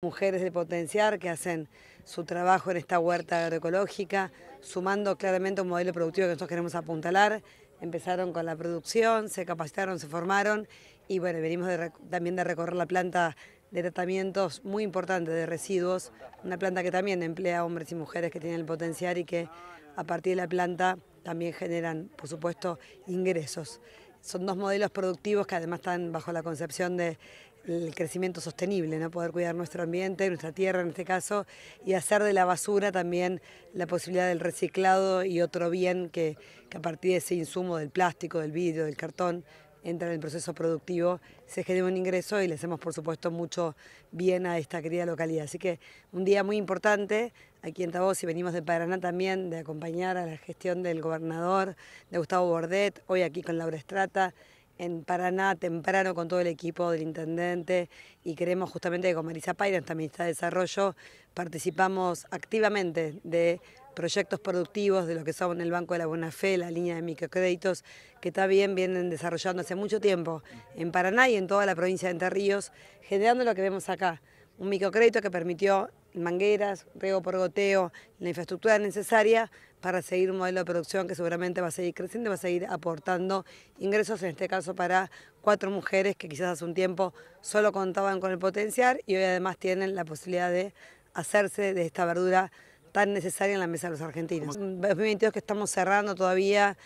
mujeres de potenciar que hacen su trabajo en esta huerta agroecológica, sumando claramente un modelo productivo que nosotros queremos apuntalar. Empezaron con la producción, se capacitaron, se formaron y bueno, venimos también de recorrer la planta de tratamientos muy importante de residuos, una planta que también emplea hombres y mujeres que tienen el potencial y que a partir de la planta también generan, por supuesto, ingresos son dos modelos productivos que además están bajo la concepción de el crecimiento sostenible, ¿no? poder cuidar nuestro ambiente, nuestra tierra en este caso, y hacer de la basura también la posibilidad del reciclado y otro bien que, que a partir de ese insumo del plástico, del vidrio, del cartón, entra en el proceso productivo, se genera un ingreso y le hacemos por supuesto mucho bien a esta querida localidad. Así que un día muy importante aquí en Tabos y venimos de Paraná también de acompañar a la gestión del gobernador, de Gustavo Bordet, hoy aquí con Laura Estrata, en Paraná temprano con todo el equipo del intendente y creemos justamente que con Marisa Paira, esta ministra de Desarrollo, participamos activamente de proyectos productivos de lo que son el Banco de la Buena Fe, la línea de microcréditos que también vienen desarrollando hace mucho tiempo en Paraná y en toda la provincia de Entre Ríos, generando lo que vemos acá, un microcrédito que permitió mangueras, riego por goteo, la infraestructura necesaria para seguir un modelo de producción que seguramente va a seguir creciendo y va a seguir aportando ingresos, en este caso para cuatro mujeres que quizás hace un tiempo solo contaban con el potencial y hoy además tienen la posibilidad de hacerse de esta verdura tan necesaria en la mesa de los argentinos. 2022 que estamos cerrando todavía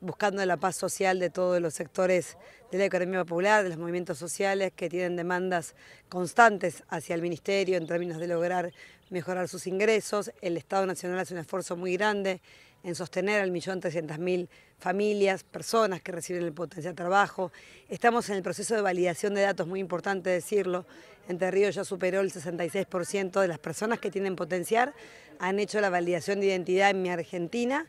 buscando la paz social de todos los sectores de la economía popular, de los movimientos sociales que tienen demandas constantes hacia el Ministerio en términos de lograr mejorar sus ingresos. El Estado Nacional hace un esfuerzo muy grande en sostener al millón trescientas mil familias, personas que reciben el potencial trabajo. Estamos en el proceso de validación de datos, muy importante decirlo. Entre Ríos ya superó el 66% de las personas que tienen potencial han hecho la validación de identidad en mi Argentina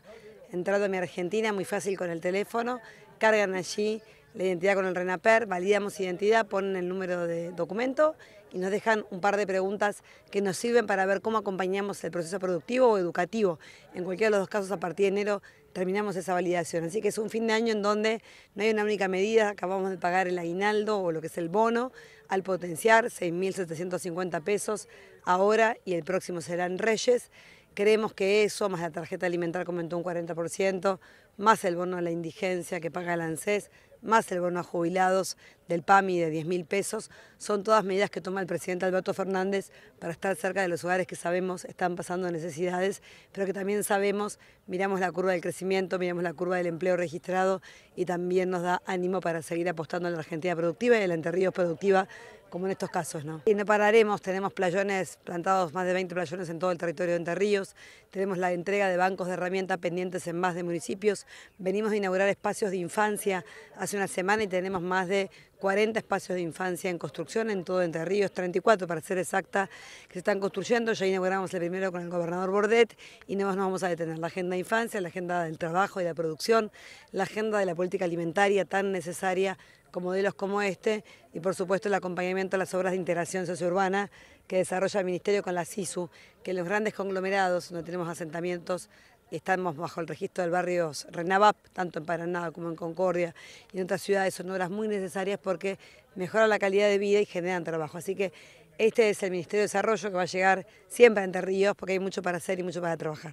entrando a mi Argentina, muy fácil con el teléfono, cargan allí la identidad con el RENAPER, validamos identidad, ponen el número de documento y nos dejan un par de preguntas que nos sirven para ver cómo acompañamos el proceso productivo o educativo. En cualquiera de los dos casos, a partir de enero terminamos esa validación. Así que es un fin de año en donde no hay una única medida, acabamos de pagar el aguinaldo o lo que es el bono al potenciar, 6.750 pesos ahora y el próximo serán Reyes. Creemos que eso, más la tarjeta alimentar comentó un 40%, más el bono a la indigencia que paga el ANSES, más el bono a jubilados del PAMI de 10 mil pesos, son todas medidas que toma el presidente Alberto Fernández para estar cerca de los hogares que sabemos están pasando necesidades, pero que también sabemos, miramos la curva del crecimiento, miramos la curva del empleo registrado y también nos da ánimo para seguir apostando a la Argentina productiva y a la Entre Ríos productiva como en estos casos. ¿no? Y no pararemos, tenemos playones plantados, más de 20 playones en todo el territorio de Entre Ríos, tenemos la entrega de bancos de herramientas pendientes en más de municipios, venimos a inaugurar espacios de infancia hace una semana y tenemos más de 40 espacios de infancia en construcción en todo Entre Ríos, 34 para ser exacta, que se están construyendo. Ya inauguramos el primero con el gobernador Bordet y no nos vamos a detener. La agenda de infancia, la agenda del trabajo y la producción, la agenda de la política alimentaria tan necesaria con modelos como este y por supuesto el acompañamiento a las obras de integración sociourbana que desarrolla el Ministerio con la SISU, que en los grandes conglomerados donde tenemos asentamientos y estamos bajo el registro del barrio Renavap, tanto en Paraná como en Concordia y en otras ciudades, son obras muy necesarias porque mejoran la calidad de vida y generan trabajo. Así que este es el Ministerio de Desarrollo que va a llegar siempre a Entre Ríos porque hay mucho para hacer y mucho para trabajar.